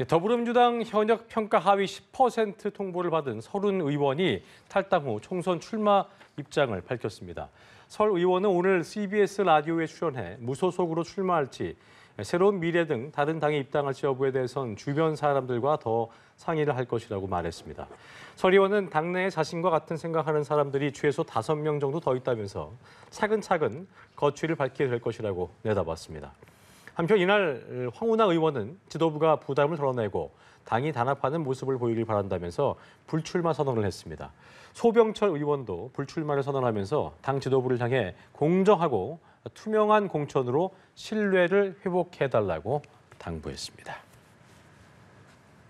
예, 더불어민주당 현역 평가 하위 10% 통보를 받은 서른 의원이 탈당 후 총선 출마 입장을 밝혔습니다. 설 의원은 오늘 CBS 라디오에 출연해 무소속으로 출마할지 예, 새로운 미래 등 다른 당에 입당할지 여부에 대해선 주변 사람들과 더 상의를 할 것이라고 말했습니다. 설 의원은 당내에 자신과 같은 생각하는 사람들이 최소 5명 정도 더 있다면서 차근차근 거취를 밝히게 될 것이라고 내다봤습니다. 한편 이날 황운하 의원은 지도부가 부담을 덜어내고 당이 단합하는 모습을 보이길 바란다면서 불출마 선언을 했습니다. 소병철 의원도 불출마를 선언하면서 당 지도부를 향해 공정하고 투명한 공천으로 신뢰를 회복해달라고 당부했습니다.